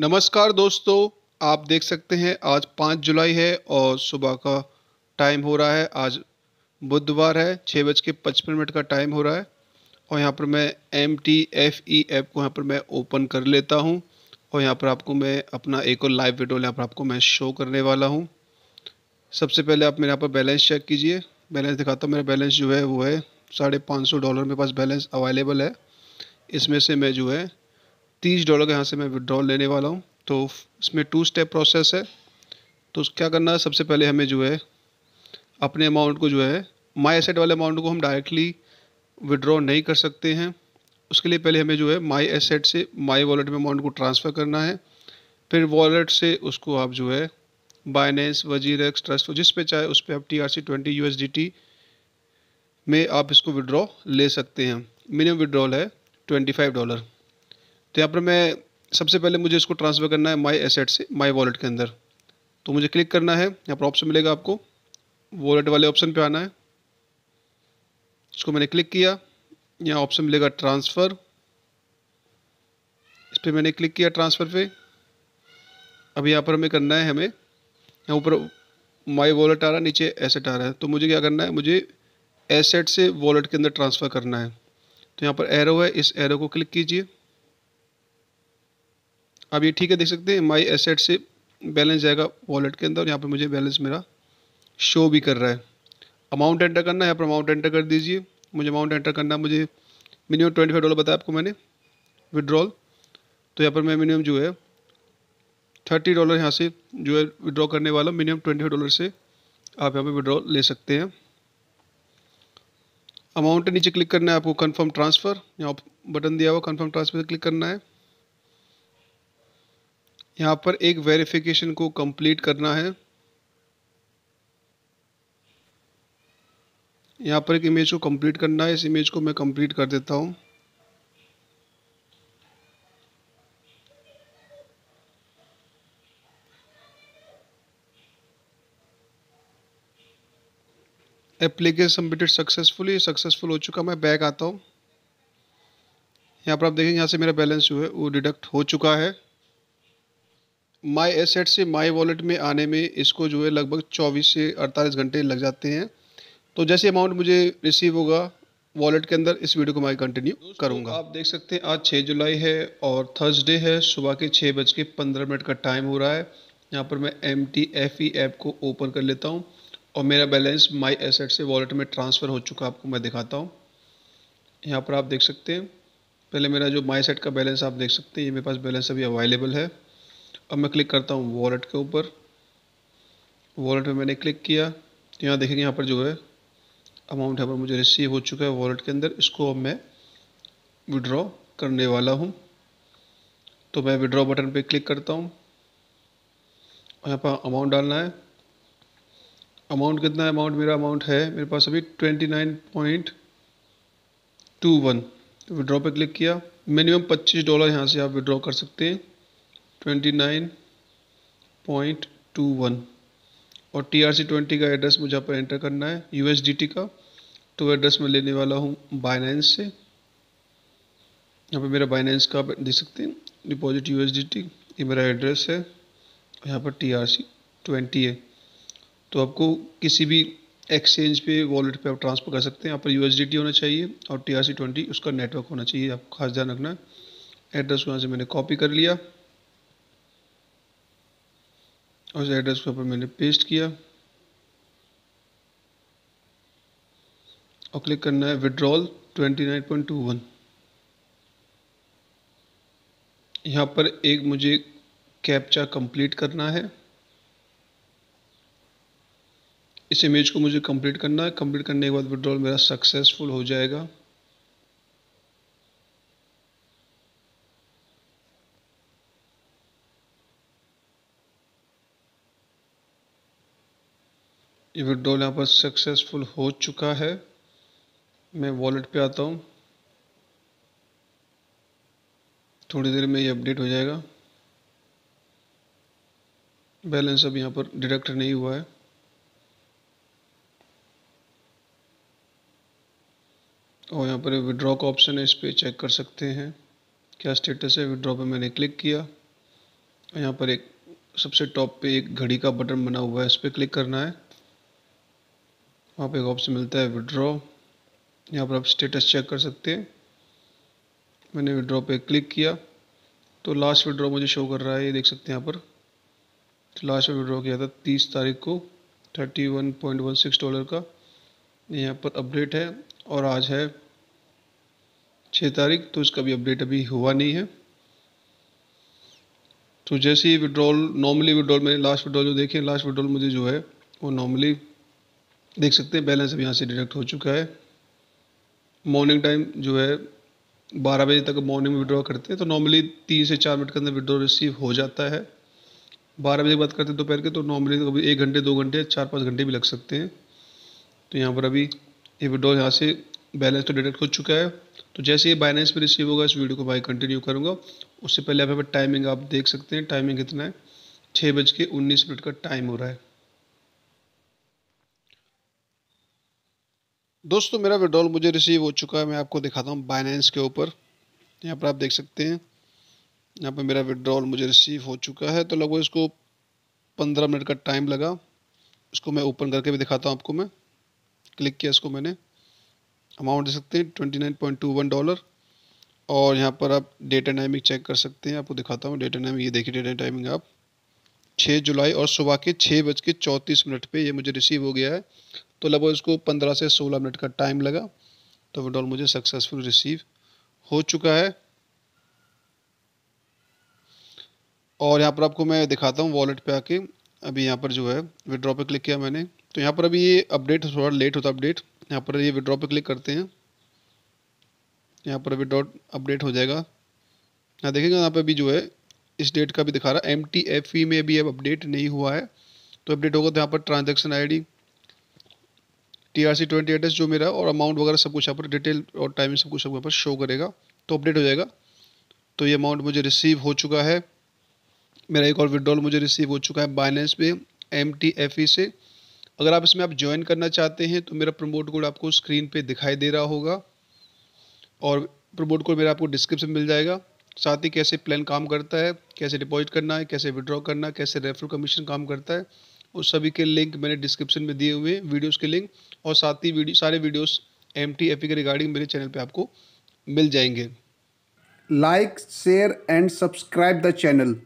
नमस्कार दोस्तों आप देख सकते हैं आज पाँच जुलाई है और सुबह का टाइम हो रहा है आज बुधवार है छः बज के पचपन मिनट का टाइम हो रहा है और यहाँ पर मैं M T F E app को यहाँ पर मैं ओपन कर लेता हूँ और यहाँ पर आपको मैं अपना एक और लाइव वीडियो यहाँ पर आपको मैं शो करने वाला हूँ सबसे पहले आप मेरे यहाँ पर बैलेंस चेक कीजिए बैलेंस दिखाता हूँ मेरा बैलेंस जो है वो है साढ़े पाँच सौ डॉलर मेरे पास बैलेंस अवेलेबल है इसमें से मैं जो है तीस डॉलर का यहाँ से मैं विड्रॉल लेने वाला हूँ तो इसमें टू स्टेप प्रोसेस है तो क्या करना है सबसे पहले हमें जो है अपने अमाउंट को जो है माई एसेट वाले अमाउंट को हम डायरेक्टली विड्रॉ नहीं कर सकते हैं उसके लिए पहले हमें जो है माई एसेट से माई वॉलेट में अमाउंट को ट्रांसफ़र करना है फिर वॉलेट से उसको आप जो है बाइनेंस वजीर एक्स ट्रस्ट जिस पे चाहे उस पर आप T R C twenty U S T में आप इसको विड्रॉ ले सकते हैं मिनिमम विड्रॉल है ट्वेंटी फाइव डॉलर तो यहाँ पर मैं सबसे पहले मुझे इसको ट्रांसफ़र करना है माई एसेट से माई वॉलेट के अंदर तो मुझे क्लिक करना है यहाँ पर ऑप्शन मिलेगा आपको वॉलेट वाले ऑप्शन पे आना है इसको मैंने क्लिक किया यहाँ ऑप्शन मिलेगा ट्रांसफ़र इस पर मैंने क्लिक किया ट्रांसफ़र पे अब यहाँ पर हमें करना है हमें यहाँ ऊपर माई वॉलेट आ रहा है नीचे एसेट आ रहा है तो मुझे क्या करना है मुझे एसेट से वॉलेट के अंदर ट्रांसफ़र करना है तो यहाँ पर एरो है इस एरो को क्लिक कीजिए आप ये ठीक है देख सकते हैं माई एसेट से बैलेंस जाएगा वॉलेट के अंदर यहाँ पर मुझे बैलेंस मेरा शो भी कर रहा है अमाउंट एंटर करना है यहाँ पर अमाउंट एंटर कर दीजिए मुझे अमाउंट एंटर करना है मुझे मिनिमम ट्वेंटी फाइव डॉलर बताया आपको मैंने विड्रॉल तो यहाँ पर मैं मिनिमम जो है थर्टी डॉलर यहाँ से जो है विड्रॉ करने वाला मिनिमम ट्वेंटी फाइव डॉलर से आप यहाँ पर विड्रॉ ले सकते हैं अमाउंट नीचे क्लिक करना है आपको कन्फर्म ट्रांसफ़र यहाँ बटन दिया हुआ कन्फर्म ट्रांसफ़र क्लिक करना है यहाँ पर एक वेरिफिकेशन को कंप्लीट करना है यहाँ पर एक इमेज को कंप्लीट करना है इस इमेज को मैं कंप्लीट कर देता हूँ एप्लीकेशन सबमिटेड सक्सेसफुली सक्सेसफुल हो चुका मैं बैक आता हूँ यहाँ पर आप देखेंगे यहाँ से मेरा बैलेंस जो है वो डिडक्ट हो चुका है माई एसेट से माई वॉलेट में आने में इसको जो है लगभग 24 से 48 घंटे लग जाते हैं तो जैसे अमाउंट मुझे रिसीव होगा वॉलेट के अंदर इस वीडियो को मैं कंटिन्यू करूंगा आप देख सकते हैं आज 6 जुलाई है और थर्सडे है सुबह के छः बज के पंद्रह मिनट का टाइम हो रहा है यहाँ पर मैं M T F E app को ओपन कर लेता हूँ और मेरा बैलेंस माई एसेट से वॉलेट में ट्रांसफ़र हो चुका आपको मैं दिखाता हूँ यहाँ पर आप देख सकते हैं पहले मेरा जो माई सेट का बैलेंस आप देख सकते हैं ये मेरे पास बैलेंस अभी अवेलेबल है अब मैं क्लिक करता हूँ वॉलेट के ऊपर वॉलेट में मैंने क्लिक किया तो यहाँ देखेंगे यहाँ पर जो है अमाउंट यहाँ पर मुझे रिसीव हो चुका है वॉलेट के अंदर इसको अब मैं विड्रॉ करने वाला हूँ तो मैं विड्रॉ बटन पे क्लिक करता हूँ और यहाँ पर अमाउंट डालना है अमाउंट कितना अमाउंट मेरा अमाउंट है मेरे पास अभी twenty nine point two one withdraw पर क्लिक किया मिनिमम पच्चीस डॉलर यहाँ से आप विड्रॉ कर सकते हैं twenty nine point two one और टी आर सी ट्वेंटी का एड्रेस मुझे यहाँ पर एंटर करना है यू एस डी टी का तो एड्रेस मैं लेने वाला हूँ बाइनेंस से यहाँ पे मेरा बाइनेंस का आप देख सकते हैं deposit U S D T ये मेरा एड्रेस है यहाँ पर टी आर सी ट्वेंटी है तो आपको किसी भी एक्सचेंज पे वॉलेट पे आप ट्रांसफ़र कर सकते हैं यहाँ पर यू एस डी टी होना चाहिए और टी आर सी ट्वेंटी उसका नेटवर्क होना चाहिए आपको खास ध्यान रखना एड्रेस वहाँ से मैंने कॉपी कर लिया और उस एड्रेस के ऊपर मैंने पेस्ट किया और क्लिक करना है विड्रॉल 29.21 यहाँ पर एक मुझे कैप्चा कंप्लीट करना है इस इमेज को मुझे कंप्लीट करना है कंप्लीट करने के बाद विड्रॉल मेरा सक्सेसफुल हो जाएगा विड्रॉल यहाँ पर सक्सेसफुल हो चुका है मैं वॉलेट पे आता हूँ थोड़ी देर में ये अपडेट हो जाएगा बैलेंस अब यहाँ पर डिडक्ट नहीं हुआ है और यहाँ पर विड्रॉ का ऑप्शन है इस पर चेक कर सकते हैं क्या स्टेटस है विड्रॉ पे मैंने क्लिक किया और यहाँ पर एक सबसे टॉप पे एक घड़ी का बटन बना हुआ है इस पर क्लिक करना है वहाँ पे एक ऑप्शन मिलता है विड्रॉ यहाँ पर आप स्टेटस चेक कर सकते हैं मैंने विड्रॉ पे क्लिक किया तो लास्ट विड्रॉ मुझे शो कर रहा है ये देख सकते हैं यहाँ पर तो लास्ट विड्रॉ किया था तीस तारीख को thirty one point one six dollar का यहाँ पर अपडेट है और आज है छः तारीख तो इसका भी अपडेट अभी हुआ नहीं है तो जैसे ही विड्रॉल नॉर्मली विड्रॉल मैंने लास्ट विड्रॉल जो देखे लास्ट विड्रॉल मुझे जो है वो नॉर्मली देख सकते हैं बैलेंस अब यहाँ से डिडक्ट हो चुका है मॉर्निंग टाइम जो है बारह बजे तक मॉर्निंग में विड्रॉ करते हैं तो नॉर्मली तीन से चार मिनट के अंदर विड्रॉ रिसीव हो जाता है बारह बजे बात करते हैं दोपहर के तो नॉर्मली कभी एक घंटे दो घंटे चार पाँच घंटे भी लग सकते हैं तो यहाँ पर अभी ये विड्रॉ यहाँ से बैलेंस तो डिडक्ट हो चुका है तो जैसे ये बैलेंस भी रिसीव होगा इस वीडियो को भाई कंटिन्यू करूँगा उससे पहले आप टाइमिंग आप देख सकते हैं टाइमिंग कितना है छः बज के उन्नीस मिनट का टाइम हो रहा है दोस्तों मेरा विड्रॉल मुझे रिसीव हो चुका है मैं आपको दिखाता हूँ बाइनेंस के ऊपर यहाँ पर आप देख सकते हैं यहाँ पर मेरा विड्रॉल मुझे रिसीव हो चुका है तो लगभग इसको पंद्रह मिनट का टाइम लगा इसको मैं ओपन करके भी दिखाता हूँ आपको मैं क्लिक किया इसको मैंने अमाउंट दे सकते हैं twenty nine point two one dollar और यहाँ पर आप डेटा टाइमिंग चेक कर सकते हैं आपको दिखाता हूँ डेटा टाइमिंग ये देखिए डेटा टाइमिंग आप 6 जुलाई और सुबह के छः बज के चौंतीस मिनट पर यह मुझे रिसीव हो गया है तो लगभग इसको पंद्रह से सोलह मिनट का टाइम लगा तो विड्रॉल मुझे सक्सेसफुल रिसीव हो चुका है और यहाँ पर आपको मैं दिखाता हूँ वॉलेट पे आके अभी यहाँ पर जो है विड्रॉ पे क्लिक किया मैंने तो यहाँ पर अभी ये अपडेट थोड़ा लेट होता अपडेट यहाँ पर ये विड्रॉ पे क्लिक करते हैं यहाँ पर विड्रॉ अपडेट हो जाएगा यहाँ देखेंगे यहाँ पर अभी जो है इस डेट का भी दिखा रहा है एम e में भी अब अपडेट नहीं हुआ है तो अपडेट होगा तो यहाँ पर transaction I T R C twenty address जो मेरा और अमाउंट वगैरह सब कुछ यहाँ पर डिटेल और टाइमिंग सब कुछ यहाँ पर शो करेगा तो अपडेट हो जाएगा तो ये अमाउंट मुझे रिसीव हो चुका है मेरा एक और विड्रॉल मुझे रिसीव हो चुका है बाइनेंस पे एम टी एफ ई से अगर आप इसमें आप ज्वाइन करना चाहते हैं तो मेरा प्रमोट कोड आपको स्क्रीन पे दिखाई दे रहा होगा और प्रमोट कोड मेरा आपको डिस्क्रिप्शन मिल जाएगा साथ ही कैसे प्लान काम करता है कैसे डिपॉजिट करना है कैसे विड्रॉ करना है कैसे रेफरल कमीशन काम करता है उस सभी के लिंक मैंने डिस्क्रिप्शन में दिए हुए वीडियोज़ के लिंक और साथ ही वीडियो सारे वीडियोज़ एम टी के रिगार्डिंग मेरे चैनल पर आपको मिल जाएंगे like share and subscribe the channel